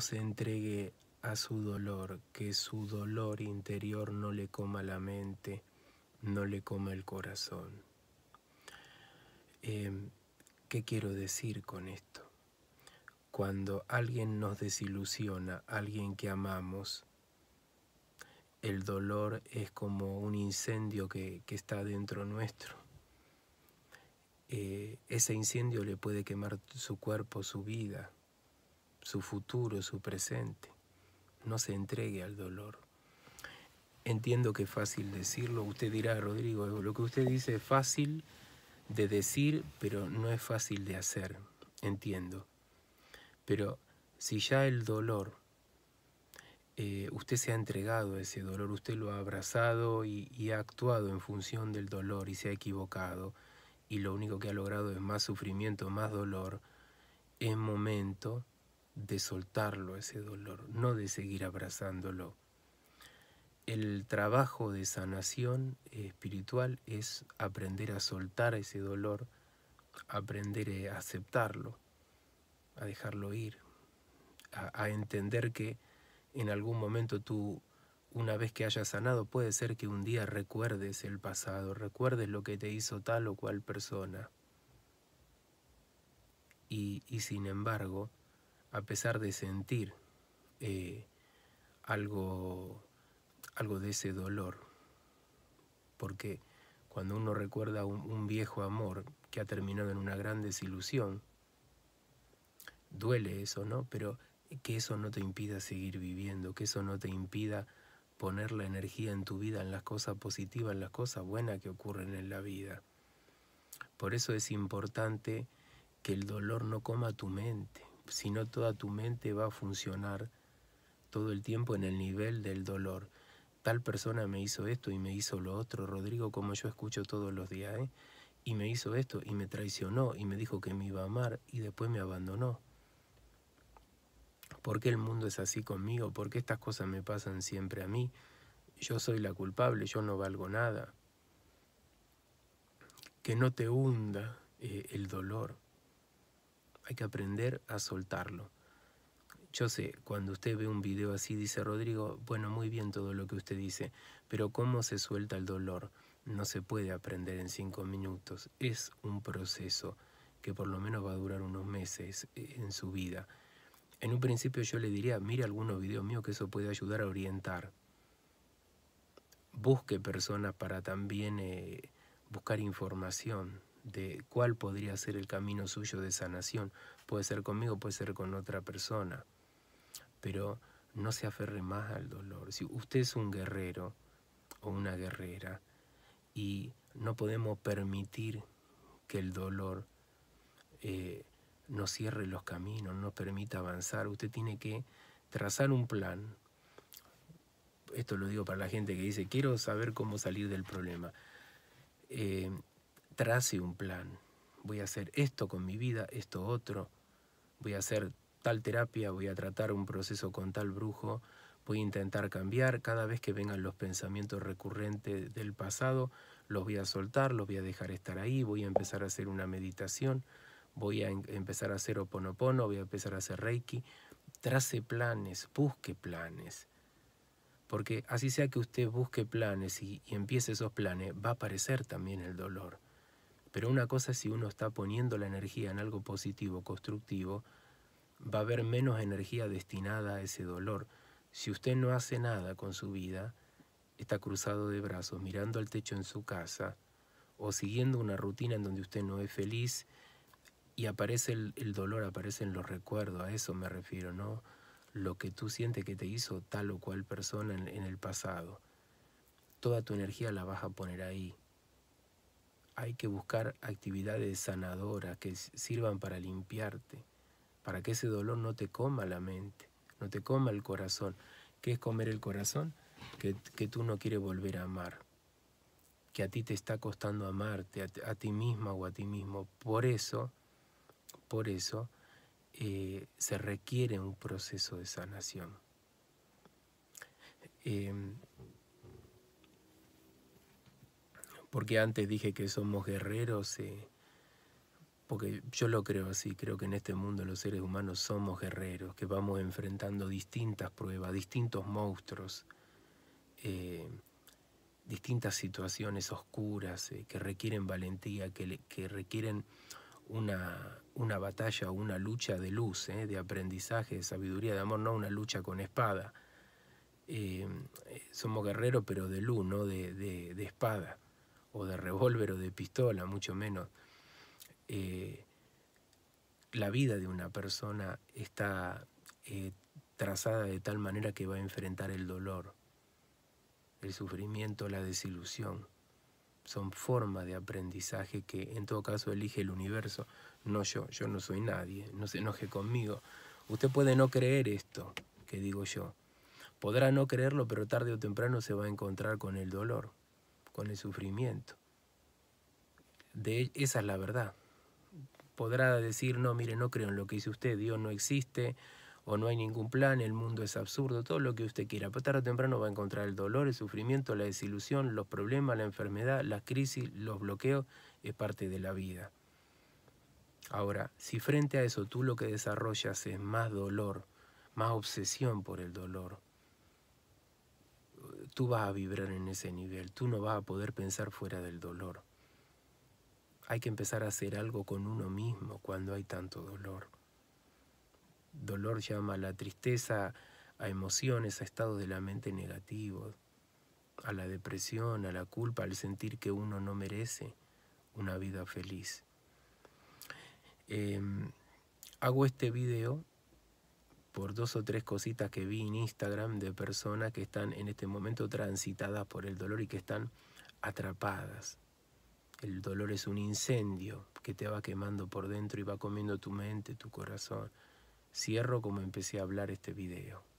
se entregue a su dolor, que su dolor interior no le coma la mente, no le coma el corazón. Eh, ¿Qué quiero decir con esto? Cuando alguien nos desilusiona, alguien que amamos, el dolor es como un incendio que, está dentro nuestro. Eh, ese incendio le puede quemar su cuerpo, su vida, su futuro, su presente. No se entregue al dolor. Entiendo que es fácil decirlo. Usted dirá, Rodrigo, lo que usted dice es fácil de decir, pero no es fácil de hacer. Entiendo. Pero si ya el dolor, eh, usted se ha entregado a ese dolor, usted lo ha abrazado y, y ha actuado en función del dolor y se ha equivocado, y lo único que ha logrado es más sufrimiento, más dolor, ...en momento de soltarlo ese dolor, no de seguir abrazándolo. El trabajo de sanación espiritual es aprender a soltar ese dolor, aprender a aceptarlo, a dejarlo ir, a, entender que en algún momento tú, una vez que hayas sanado, puede ser que un día recuerdes el pasado, recuerdes lo que te hizo tal o cual persona. Y, y sin embargo, a pesar de sentir eh, algo, algo de ese dolor. Porque cuando uno recuerda un, un viejo amor que ha terminado en una gran desilusión, duele eso, ¿no? Pero que eso no te impida seguir viviendo, que eso no te impida poner la energía en tu vida, en las cosas positivas, en las cosas buenas que ocurren en la vida. Por eso es importante que el dolor no coma tu mente, sino toda tu mente va a funcionar todo el tiempo en el nivel del dolor. Tal persona me hizo esto y me hizo lo otro, Rodrigo, como yo escucho todos los días, ¿eh? y me hizo esto y me traicionó y me dijo que me iba a amar y después me abandonó. ¿Por qué el mundo es así conmigo? ¿Por qué estas cosas me pasan siempre a mí? Yo soy la culpable, yo no valgo nada. Que no te hunda eh, el dolor hay que aprender a soltarlo. Yo sé, cuando usted ve un video así, dice Rodrigo, bueno, muy bien todo lo que usted dice, pero ¿cómo se suelta el dolor? No se puede aprender en cinco minutos, es un proceso que por lo menos va a durar unos meses eh, en su vida. En un principio yo le diría, mire algunos videos míos que eso puede ayudar a orientar. Busque personas para también eh, buscar información de cuál podría ser el camino suyo de sanación. Puede ser conmigo, puede ser con otra persona. Pero no se aferre más al dolor. Si usted es un guerrero o una guerrera y no podemos permitir que el dolor eh, nos cierre los caminos, nos permita avanzar, usted tiene que trazar un plan. Esto lo digo para la gente que dice, quiero saber cómo salir del problema. Eh, trace un plan. Voy a hacer esto con mi vida, esto otro. Voy a hacer tal terapia, voy a tratar un proceso con tal brujo, voy a intentar cambiar. Cada vez que vengan los pensamientos recurrentes del pasado, los voy a soltar, los voy a dejar estar ahí, voy a empezar a hacer una meditación, voy a empezar a hacer oponopono, voy a empezar a hacer reiki. Trace planes, busque planes. Porque así sea que usted busque planes y, y empiece esos planes, va a aparecer también el dolor pero una cosa es si uno está poniendo la energía en algo positivo, constructivo, va a haber menos energía destinada a ese dolor. Si usted no hace nada con su vida, está cruzado de brazos, mirando al techo en su casa, o siguiendo una rutina en donde usted no es feliz, y aparece el, dolor, aparecen los recuerdos, a eso me refiero, ¿no? Lo que tú sientes que te hizo tal o cual persona en el pasado. Toda tu energía la vas a poner ahí, hay que buscar actividades sanadoras que sirvan para limpiarte, para que ese dolor no te coma la mente, no te coma el corazón. ¿Qué es comer el corazón? Que, tú no quieres volver a amar, que a ti te está costando amarte, a, ti misma o a ti mismo. Por eso, por eso eh, se requiere un proceso de sanación. Em, porque antes dije que somos guerreros, eh, porque yo lo creo así, creo que en este mundo los seres humanos somos guerreros, que vamos enfrentando distintas pruebas, distintos monstruos, eh, distintas situaciones oscuras eh, que requieren valentía, que, requieren una, batalla una lucha de luz, de aprendizaje, de sabiduría, de amor, no una lucha con espada. somos guerreros pero de luz, de, de, de espada o de revólver o de pistola, mucho menos. Eh, la vida de una persona está eh, trazada de tal manera que va a enfrentar el dolor, el sufrimiento, la desilusión. Son formas de aprendizaje que en todo caso elige el universo, no yo, yo no soy nadie, no se enoje conmigo. Usted puede no creer esto que digo yo, podrá no creerlo, pero tarde o temprano se va a encontrar con el dolor con el sufrimiento. De, e, esa es la verdad. Podrá decir, no, mire, no creo en lo que dice usted, Dios no existe, o no hay ningún plan, el mundo es absurdo, todo lo que usted quiera, pero tarde o temprano va a encontrar el dolor, el sufrimiento, la desilusión, los problemas, la enfermedad, la crisis, los bloqueos, es parte de la vida. Ahora, si frente a eso tú lo que desarrollas es más dolor, más obsesión por el dolor, tú vas a vibrar en ese nivel, tú no vas a poder pensar fuera del dolor. Hay que empezar a hacer algo con uno mismo cuando hay tanto dolor. Dolor llama a la tristeza, a emociones, a estados de la mente negativos, a la depresión, a la culpa, al sentir que uno no merece una vida feliz. Em, hago este video por dos o tres cositas que vi en Instagram de personas que están en este momento transitadas por el dolor y que están atrapadas. El dolor es un incendio que te va quemando por dentro y va comiendo tu mente, tu corazón. Cierro como empecé a hablar este video.